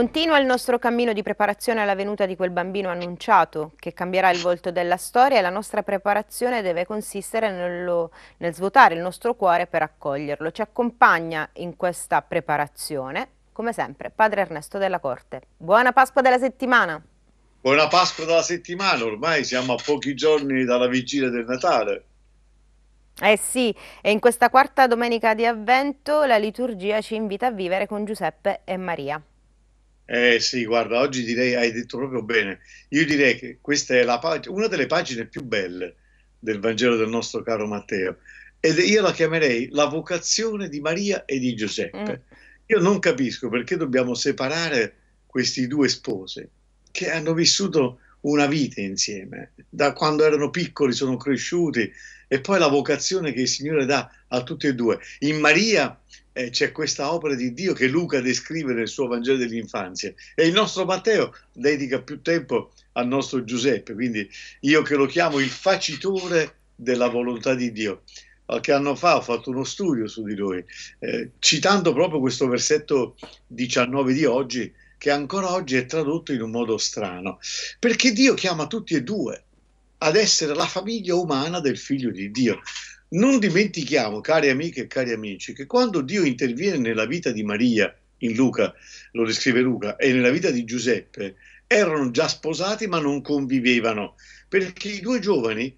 Continua il nostro cammino di preparazione alla venuta di quel bambino annunciato, che cambierà il volto della storia e la nostra preparazione deve consistere nello, nel svuotare il nostro cuore per accoglierlo. Ci accompagna in questa preparazione, come sempre, Padre Ernesto della Corte. Buona Pasqua della settimana! Buona Pasqua della settimana, ormai siamo a pochi giorni dalla vigilia del Natale. Eh sì, e in questa quarta domenica di avvento la liturgia ci invita a vivere con Giuseppe e Maria. Eh sì, guarda, oggi direi, hai detto proprio bene. Io direi che questa è pag- una delle pagine più belle del Vangelo del nostro caro Matteo. Ed io la chiamerei la vocazione di Maria e di Giuseppe. Mm. Io non capisco perché dobbiamo separare questi due spose che hanno vissuto una vita insieme. Da quando erano piccoli sono cresciuti e poi la vocazione che il Signore dà a tutti e due. In Maria eh, c'è questa opera di Dio che Luca descrive nel suo Vangelo dell'infanzia e il nostro Matteo dedica più tempo al nostro Giuseppe, quindi io che lo chiamo il facitore della volontà di Dio. Qualche anno fa ho fatto uno studio su di lui, eh, citando proprio questo versetto 19 di oggi, che ancora oggi è tradotto in un modo strano, perché Dio chiama tutti e due ad essere la famiglia umana del figlio di Dio. Non dimentichiamo, cari amiche e cari amici, che quando Dio interviene nella vita di Maria, in Luca, lo descrive Luca, e nella vita di Giuseppe, erano già sposati ma non convivevano, perché i due giovani,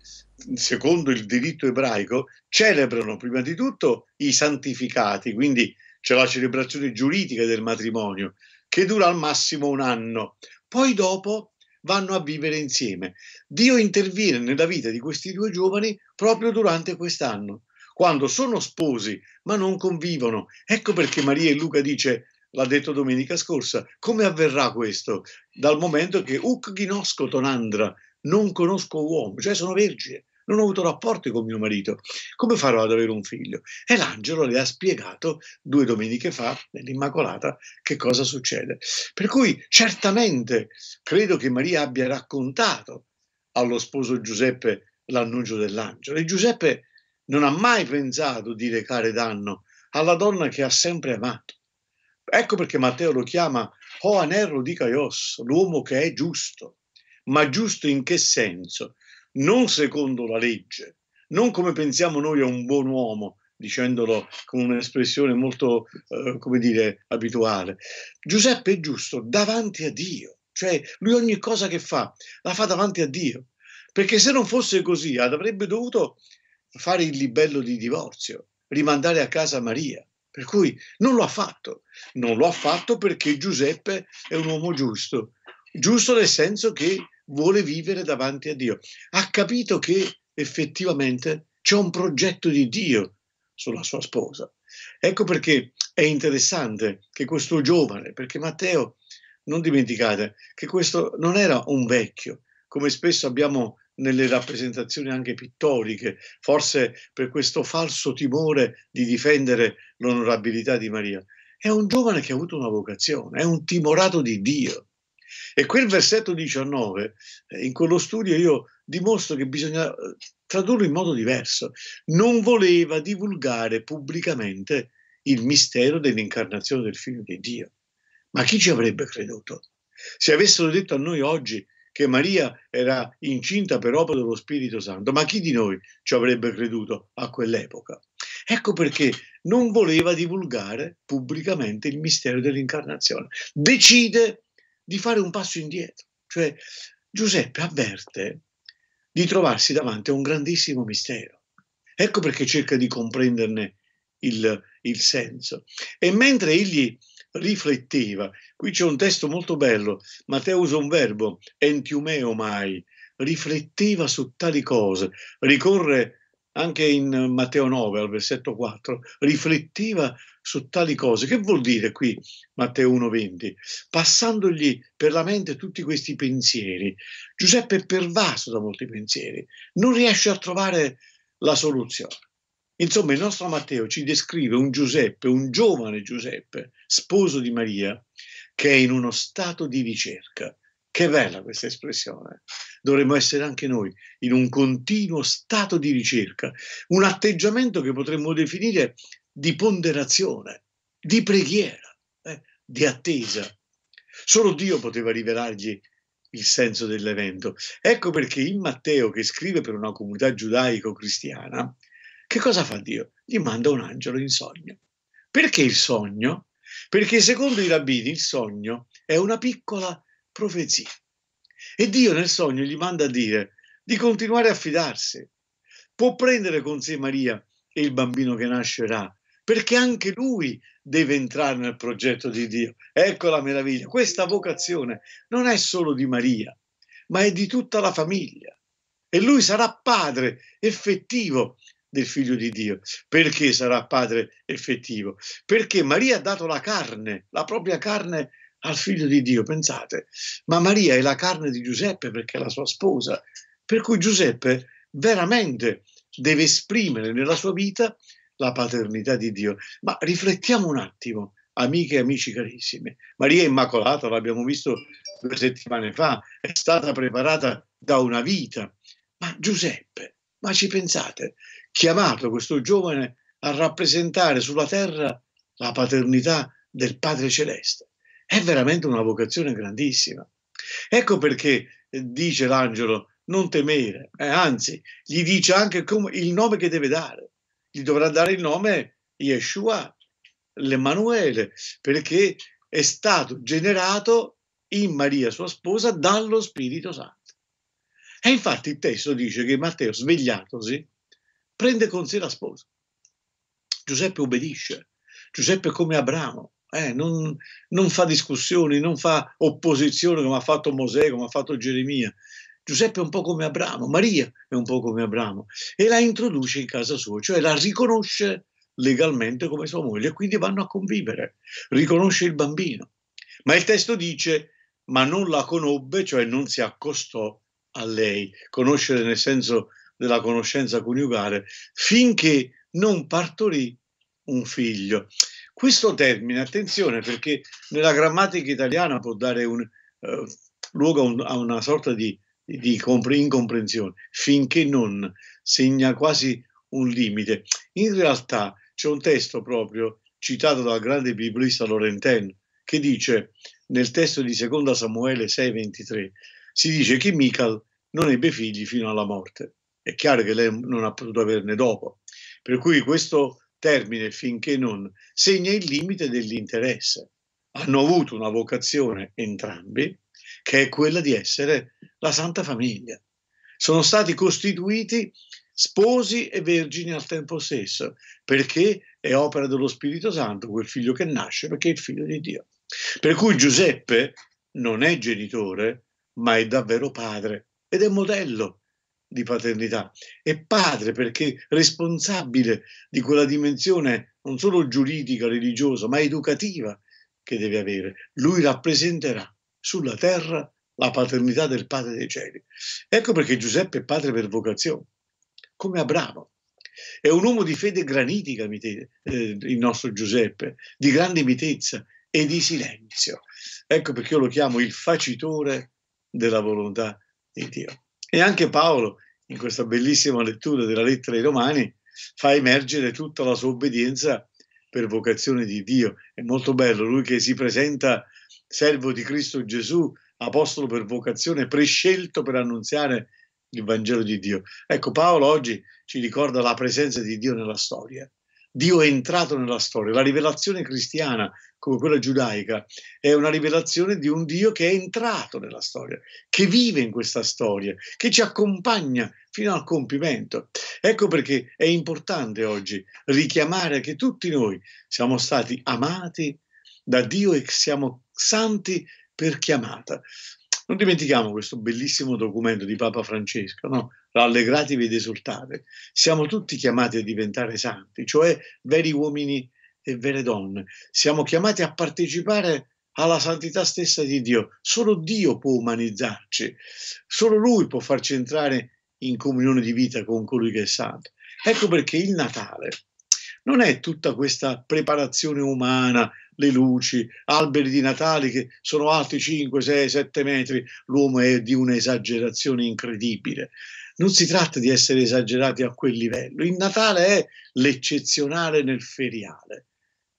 secondo il diritto ebraico, celebrano prima di tutto i santificati, quindi c'è la celebrazione giuridica del matrimonio, che dura al massimo un anno. Poi dopo vanno a vivere insieme. Dio interviene nella vita di questi due giovani proprio durante quest'anno, quando sono sposi ma non convivono. Ecco perché Maria e Luca dice, l'ha detto domenica scorsa, come avverrà questo? Dal momento che uc ghinosco tonandra, non conosco uomo, cioè sono vergine non ho avuto rapporti con mio marito, come farò ad avere un figlio? E l'angelo le ha spiegato due domeniche fa, nell'Immacolata, che cosa succede. Per cui certamente credo che Maria abbia raccontato allo sposo Giuseppe l'annuncio dell'angelo e Giuseppe non ha mai pensato di recare danno alla donna che ha sempre amato. Ecco perché Matteo lo chiama Hoanerro oh, di Caios, l'uomo che è giusto. Ma giusto in che senso? non secondo la legge, non come pensiamo noi a un buon uomo, dicendolo con un'espressione molto, eh, come dire, abituale. Giuseppe è giusto davanti a Dio, cioè lui ogni cosa che fa la fa davanti a Dio, perché se non fosse così avrebbe dovuto fare il libello di divorzio, rimandare a casa Maria. Per cui non lo ha fatto, non lo ha fatto perché Giuseppe è un uomo giusto, giusto nel senso che vuole vivere davanti a Dio. Ha capito che effettivamente c'è un progetto di Dio sulla sua sposa. Ecco perché è interessante che questo giovane, perché Matteo, non dimenticate che questo non era un vecchio, come spesso abbiamo nelle rappresentazioni anche pittoriche, forse per questo falso timore di difendere l'onorabilità di Maria. È un giovane che ha avuto una vocazione, è un timorato di Dio. E quel versetto 19, eh, in quello studio io dimostro che bisogna eh, tradurlo in modo diverso. Non voleva divulgare pubblicamente il mistero dell'incarnazione del figlio di Dio. Ma chi ci avrebbe creduto? Se avessero detto a noi oggi che Maria era incinta per opera dello Spirito Santo, ma chi di noi ci avrebbe creduto a quell'epoca? Ecco perché non voleva divulgare pubblicamente il mistero dell'incarnazione. Decide di fare un passo indietro. Cioè Giuseppe avverte di trovarsi davanti a un grandissimo mistero. Ecco perché cerca di comprenderne il, il senso. E mentre egli rifletteva, qui c'è un testo molto bello, Matteo usa un verbo, entiumeo mai, rifletteva su tali cose, ricorre anche in Matteo 9 al versetto 4, rifletteva su tali cose. Che vuol dire qui Matteo 1,20? Passandogli per la mente tutti questi pensieri, Giuseppe è pervaso da molti pensieri, non riesce a trovare la soluzione. Insomma, il nostro Matteo ci descrive un Giuseppe, un giovane Giuseppe, sposo di Maria, che è in uno stato di ricerca. Che bella questa espressione. Dovremmo essere anche noi in un continuo stato di ricerca, un atteggiamento che potremmo definire di ponderazione, di preghiera, eh, di attesa. Solo Dio poteva rivelargli il senso dell'evento. Ecco perché in Matteo, che scrive per una comunità giudaico-cristiana, che cosa fa Dio? Gli manda un angelo in sogno. Perché il sogno? Perché secondo i rabbini il sogno è una piccola profezia. E Dio nel sogno gli manda a dire di continuare a fidarsi. Può prendere con sé Maria e il bambino che nascerà perché anche lui deve entrare nel progetto di Dio. Ecco la meraviglia. Questa vocazione non è solo di Maria, ma è di tutta la famiglia. E lui sarà padre effettivo del figlio di Dio. Perché sarà padre effettivo? Perché Maria ha dato la carne, la propria carne al figlio di Dio, pensate. Ma Maria è la carne di Giuseppe perché è la sua sposa. Per cui Giuseppe veramente deve esprimere nella sua vita la paternità di Dio. Ma riflettiamo un attimo, amiche e amici carissimi. Maria Immacolata, l'abbiamo visto due settimane fa, è stata preparata da una vita. Ma Giuseppe, ma ci pensate, chiamato questo giovane a rappresentare sulla terra la paternità del Padre Celeste. È veramente una vocazione grandissima. Ecco perché eh, dice l'angelo non temere, eh, anzi gli dice anche come, il nome che deve dare gli dovrà dare il nome Yeshua, l'Emanuele, perché è stato generato in Maria, sua sposa, dallo Spirito Santo. E infatti il testo dice che Matteo, svegliatosi, prende con sé la sposa. Giuseppe obbedisce, Giuseppe è come Abramo, eh, non, non, fa discussioni, non fa opposizione come ha fatto Mosè, come ha fatto Geremia, Giuseppe è un po' come Abramo, Maria è un po' come Abramo e la introduce in casa sua, cioè la riconosce legalmente come sua moglie e quindi vanno a convivere, riconosce il bambino. Ma il testo dice, ma non la conobbe, cioè non si accostò a lei, conoscere nel senso della conoscenza coniugale, finché non partorì un figlio. Questo termine, attenzione, perché nella grammatica italiana può dare un, eh, luogo a, un, a, una sorta di di compre- incomprensione, finché non segna quasi un limite. In realtà c'è un testo proprio citato dal grande biblista Laurentin che dice nel testo di Seconda Samuele 6:23 si dice che Michal non ebbe figli fino alla morte. È chiaro che lei non ha potuto averne dopo. Per cui questo termine finché non segna il limite dell'interesse. Hanno avuto una vocazione entrambi, che è quella di essere la Santa Famiglia. Sono stati costituiti sposi e vergini al tempo stesso, perché è opera dello Spirito Santo quel figlio che nasce, perché è il figlio di Dio. Per cui Giuseppe non è genitore, ma è davvero padre ed è modello di paternità. È padre perché responsabile di quella dimensione non solo giuridica, religiosa, ma educativa che deve avere. Lui rappresenterà sulla terra la paternità del Padre dei cieli. Ecco perché Giuseppe è padre per vocazione, come Abramo. È un uomo di fede granitica, eh, il nostro Giuseppe, di grande mitezza e di silenzio. Ecco perché io lo chiamo il facitore della volontà di Dio. E anche Paolo, in questa bellissima lettura della lettera ai Romani, fa emergere tutta la sua obbedienza per vocazione di Dio. È molto bello lui che si presenta servo di Cristo Gesù, apostolo per vocazione, prescelto per annunziare il Vangelo di Dio. Ecco, Paolo oggi ci ricorda la presenza di Dio nella storia. Dio è entrato nella storia. La rivelazione cristiana, come quella giudaica, è una rivelazione di un Dio che è entrato nella storia, che vive in questa storia, che ci accompagna fino al compimento. Ecco perché è importante oggi richiamare che tutti noi siamo stati amati da Dio e che siamo santi per chiamata. Non dimentichiamo questo bellissimo documento di Papa Francesco, no? rallegratevi ed esultate. Siamo tutti chiamati a diventare santi, cioè veri uomini e vere donne. Siamo chiamati a partecipare alla santità stessa di Dio. Solo Dio può umanizzarci, solo Lui può farci entrare in comunione di vita con colui che è santo. Ecco perché il Natale non è tutta questa preparazione umana, le luci, alberi di Natale che sono alti 5, 6, 7 metri, l'uomo è di un'esagerazione incredibile. Non si tratta di essere esagerati a quel livello. Il Natale è l'eccezionale nel feriale,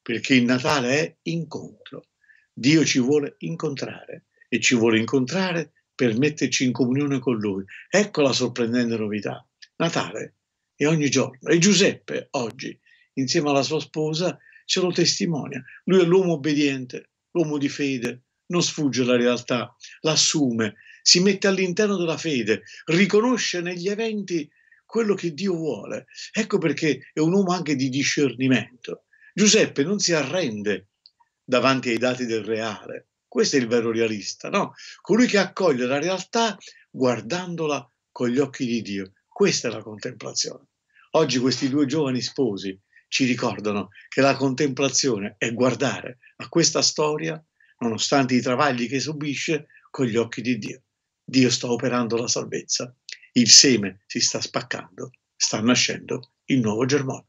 perché il Natale è incontro. Dio ci vuole incontrare e ci vuole incontrare per metterci in comunione con Lui. Ecco la sorprendente novità. Natale è ogni giorno e Giuseppe oggi insieme alla sua sposa, ce lo testimonia. Lui è l'uomo obbediente, l'uomo di fede, non sfugge la realtà, l'assume, si mette all'interno della fede, riconosce negli eventi quello che Dio vuole. Ecco perché è un uomo anche di discernimento. Giuseppe non si arrende davanti ai dati del reale. Questo è il vero realista, no? Colui che accoglie la realtà guardandola con gli occhi di Dio. Questa è la contemplazione. Oggi questi due giovani sposi ci ricordano che la contemplazione è guardare a questa storia, nonostante i travagli che subisce, con gli occhi di Dio. Dio sta operando la salvezza, il seme si sta spaccando, sta nascendo il nuovo germoglio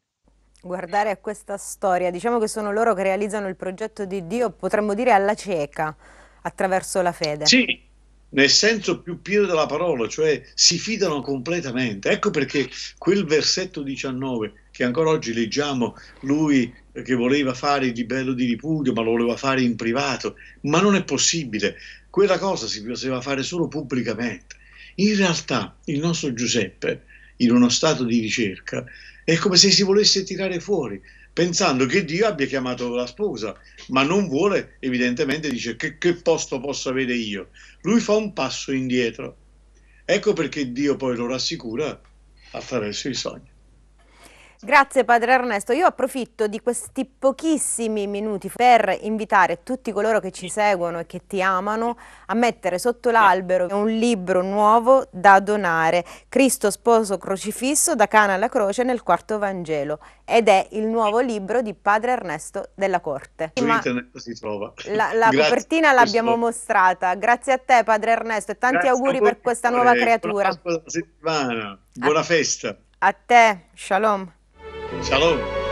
guardare a questa storia, diciamo che sono loro che realizzano il progetto di Dio, potremmo dire alla cieca, attraverso la fede. Sì, nel senso più pieno della parola, cioè si fidano completamente. Ecco perché quel versetto 19, che ancora oggi leggiamo, lui che voleva fare il libello di ripudio, ma lo voleva fare in privato, ma non è possibile, quella cosa si poteva fare solo pubblicamente. In realtà il nostro Giuseppe, in uno stato di ricerca, è come se si volesse tirare fuori, pensando che Dio abbia chiamato la sposa, ma non vuole, evidentemente, dice che, che posto posso avere io. Lui fa un passo indietro. Ecco perché Dio poi lo rassicura attraverso i sogni. Grazie padre Ernesto, io approfitto di questi pochissimi minuti per invitare tutti coloro che ci seguono e che ti amano a mettere sotto l'albero un libro nuovo da donare, Cristo sposo crocifisso da Cana alla croce nel quarto Vangelo ed è il nuovo libro di padre Ernesto della Corte. Su internet si trova. La, la copertina l'abbiamo mostrata, grazie a te padre Ernesto e tanti grazie auguri per questa nuova creatura. Buona, buona settimana, buona a festa. A te, shalom. Shalom.